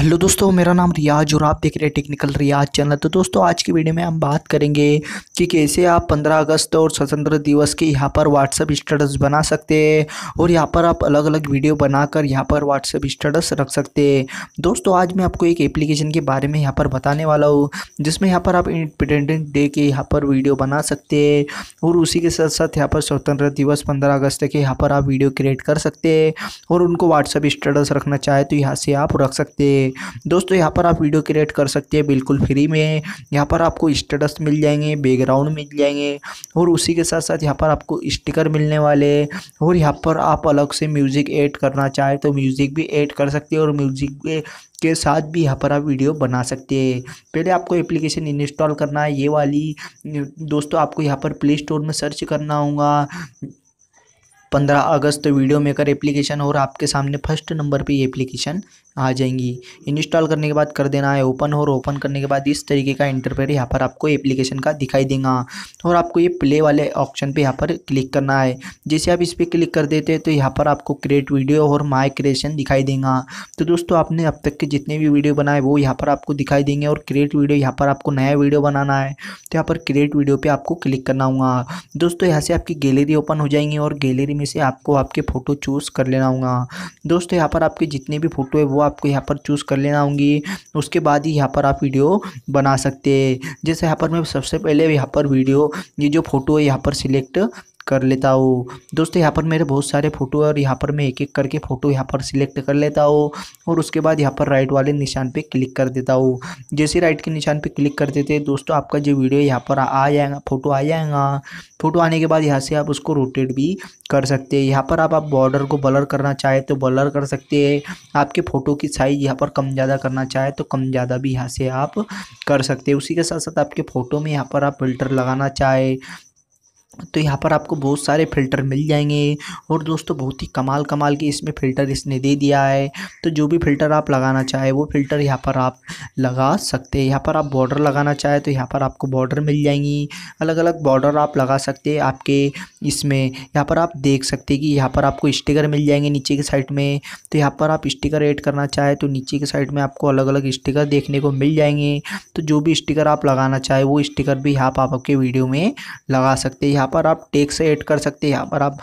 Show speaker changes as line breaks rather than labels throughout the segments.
hello दोस्तों मेरा नाम रियाज और आप देख रहे हैं टेक्निकल रियाज चैनल तो दोस्तों आज की वीडियो में हम बात करेंगे कि कैसे आप 15 अगस्त और स्वतंत्र दिवस के यहाँ पर व्हाट्सअप स्टेटस बना सकते हैं और यहाँ पर आप अलग अलग वीडियो बनाकर यहाँ पर व्हाट्सअप स्टेटस रख सकते हैं दोस्तों आज मैं आपको एक एप्लीकेशन के बारे में यहाँ पर बताने वाला हूँ जिसमें यहाँ पर आप इंडिपेंडेंट डे के यहाँ पर वीडियो बना सकते हैं और उसी के साथ साथ यहाँ पर स्वतंत्र दिवस पंद्रह अगस्त के यहाँ पर आप वीडियो क्रिएट कर सकते हैं और उनको व्हाट्सअप स्टेटस रखना चाहे तो यहाँ से आप रख सकते हैं दोस्तों यहाँ पर आप वीडियो क्रिएट कर सकते हैं बिल्कुल फ्री में यहाँ पर आपको स्टेटस मिल जाएंगे बैकग्राउंड मिल जाएंगे और उसी के साथ साथ यहाँ पर आपको स्टिकर मिलने वाले और यहाँ पर आप अलग से म्यूज़िक ऐड करना चाहें तो म्यूज़िक भी ऐड कर सकते हैं और म्यूज़िक के साथ भी यहाँ पर आप वीडियो बना सकते हैं पहले आपको एप्लीकेशन इंस्टॉल करना है ये वाली दोस्तों आपको यहाँ पर प्ले स्टोर में सर्च करना होगा पंद्रह अगस्त वीडियो मेकर एप्लीकेशन और आपके सामने फर्स्ट नंबर पे ये एप्लीकेशन आ जाएंगी इंस्टॉल करने के बाद कर देना है ओपन और ओपन करने के बाद इस तरीके का इंटरफेयर यहाँ पर आपको एप्लीकेशन का दिखाई देगा और आपको ये प्ले वाले ऑप्शन पे यहाँ पर क्लिक करना है जैसे आप इस पर क्लिक कर देते हैं तो यहाँ पर आपको क्रिएट वीडियो और माई क्रिएशन दिखाई देगा तो दोस्तों आपने अब तक के जितने भी वीडियो बनाए वो यहाँ पर आपको दिखाई देंगे और क्रिएट वीडियो यहाँ पर आपको नया वीडियो बनाना है तो यहाँ पर क्रिएट वीडियो पर आपको क्लिक करना होगा दोस्तों यहाँ से आपकी गैलरी ओपन हो जाएंगी और गैलरी में से आपको आपके फ़ोटो चूज़ कर लेना होगा दोस्तों यहाँ पर आपके जितने भी फ़ोटो है वो आपको यहाँ पर चूज़ कर लेना होंगी उसके बाद ही यहाँ पर आप वीडियो बना सकते हैं जैसे यहाँ पर मैं सबसे पहले यहाँ पर वीडियो ये जो फ़ोटो है यहाँ पर सिलेक्ट कर लेता हूँ दोस्तों यहाँ पर मेरे बहुत सारे फ़ोटो और यहाँ पर मैं एक एक करके फ़ोटो यहाँ पर सिलेक्ट कर लेता हूँ और उसके बाद यहाँ पर राइट वाले निशान पे क्लिक कर देता हूँ जैसे राइट के निशान पे क्लिक कर देते दोस्तों आपका जो वीडियो यहाँ पर आ जाएगा फ़ोटो आ जाएगा फ़ोटो आने के बाद यहाँ से आप उसको रोटेट भी कर सकते हैं यहाँ पर आप आप बॉर्डर को बलर करना चाहे तो बलर कर सकते हैं आपके फ़ोटो की साइज़ यहाँ पर कम ज़्यादा करना चाहे तो कम ज़्यादा भी यहाँ से आप कर सकते हैं उसी के साथ साथ आपके फ़ोटो में यहाँ पर आप फिल्टर लगाना चाहे तो यहाँ पर आपको बहुत सारे फ़िल्टर मिल जाएंगे और दोस्तों बहुत ही कमाल कमाल के इसमें फ़िल्टर इसने दे दिया है तो जो भी फ़िल्टर आप लगाना चाहे वो फ़िल्टर यहाँ पर आप लगा सकते हैं यहाँ पर आप बॉर्डर लगाना चाहे तो यहाँ पर आपको बॉर्डर मिल जाएंगी अलग अलग बॉर्डर आप लगा सकते हैं आपके इसमें यहाँ पर आप देख सकते हैं कि यहाँ पर आपको स्टिकर मिल जाएंगे नीचे के साइड में तो यहाँ पर आप स्टिकर एड करना चाहे तो नीचे के साइड में आपको अलग अलग स्टिकर देखने को मिल जाएंगे तो जो भी स्टिकर आप लगाना चाहे वो स्टिकर भी पर आपके वीडियो में लगा सकते हैं यहाँ पर आप टेक्स ऐड कर सकते हैं यहाँ पर आप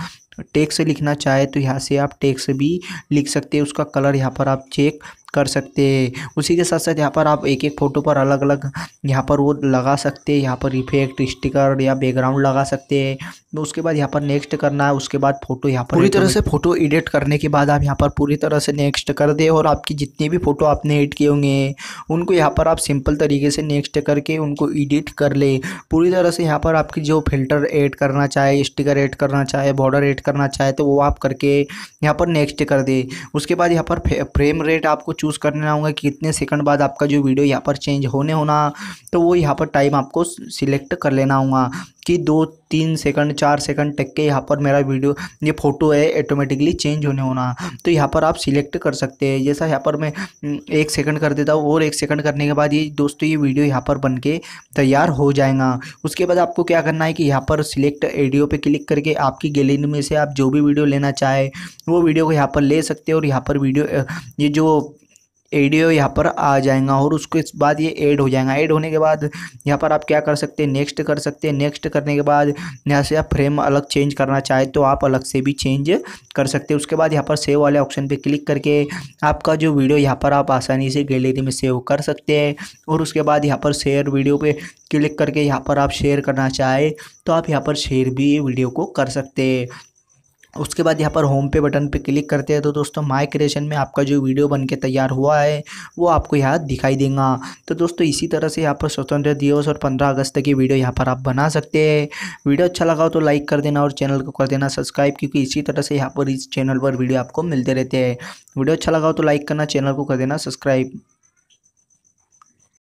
टेक्स लिखना चाहे तो यहाँ से आप टेक्स भी लिख सकते हैं उसका कलर यहाँ पर आप चेक कर सकते हैं उसी के साथ साथ यहाँ पर आप एक एक फ़ोटो पर अलग अलग यहाँ पर वो लगा सकते हैं यहाँ पर इफेक्ट स्टिकर या बैकग्राउंड लगा सकते हैं तो उसके बाद यहाँ पर नेक्स्ट करना है उसके बाद फ़ोटो यहाँ पर पूरी तरह से फ़ोटो एडिट करने के बाद आप यहाँ पर पूरी तरह से नेक्स्ट कर दे और आपकी जितने भी फ़ोटो आपने एडिट किए होंगे उनको यहाँ पर आप सिंपल तरीके से नेक्स्ट करके उनको एडिट कर ले पूरी तरह से यहाँ पर आपकी जो फिल्टर एड करना चाहे स्टिकर एड करना चाहे बॉर्डर एड करना चाहे तो वो आप करके यहाँ पर नेक्स्ट कर दे उसके बाद यहाँ पर फ्रेम रेट आपको चूज़ लेना होगा कि कितने सेकंड बाद आपका जो वीडियो यहाँ पर चेंज होने होना तो वो यहाँ पर टाइम आपको सिलेक्ट कर लेना होगा कि दो तीन सेकंड चार सेकंड तक के यहाँ पर मेरा वीडियो ये फ़ोटो है ऑटोमेटिकली चेंज होने होना तो यहाँ पर आप सिलेक्ट कर सकते हैं जैसा यहाँ पर मैं हम्म, एक सेकंड कर देता हूँ और एक सेकंड करने के बाद ये दोस्तों ये वीडियो यहाँ पर बन के तैयार हो जाएगा उसके बाद आपको क्या करना है कि यहाँ पर सिलेक्ट एडियो पर क्लिक करके आपकी गैलरी में से आप जो भी वीडियो लेना चाहे वो वीडियो को यहाँ पर ले सकते हो और यहाँ पर वीडियो ये जो एडियो यहाँ पर आ जाएगा और उसके बाद ये ऐड हो जाएगा ऐड होने के बाद यहाँ पर आप क्या कर सकते हैं नेक्स्ट कर सकते हैं नेक्स्ट करने के बाद यहाँ से आप फ्रेम अलग चेंज करना चाहे तो आप अलग से भी चेंज कर सकते हैं उसके बाद यहाँ पर सेव वाले ऑप्शन पे क्लिक करके आपका जो वीडियो यहाँ पर आप आसानी से गैलरी में सेव कर सकते हैं और उसके बाद यहाँ पर शेयर वीडियो पर क्लिक करके यहाँ पर आप शेयर करना चाहें तो आप यहाँ पर शेयर भी वीडियो को कर सकते हैं उसके बाद यहाँ पर होम पे बटन पे क्लिक करते हैं तो दोस्तों माय क्रिएशन में आपका जो वीडियो बन के तैयार हुआ है वो आपको यहाँ दिखाई देगा तो दोस्तों इसी तरह से यहाँ पर स्वतंत्र दिवस और पंद्रह अगस्त की वीडियो यहाँ पर आप बना सकते हैं वीडियो अच्छा लगा हो तो लाइक कर देना और चैनल को कर देना सब्सक्राइब क्योंकि इसी तरह से यहाँ पर इस चैनल पर वीडियो आपको मिलते रहते हैं वीडियो अच्छा लगा हो तो लाइक करना चैनल को कर देना सब्सक्राइब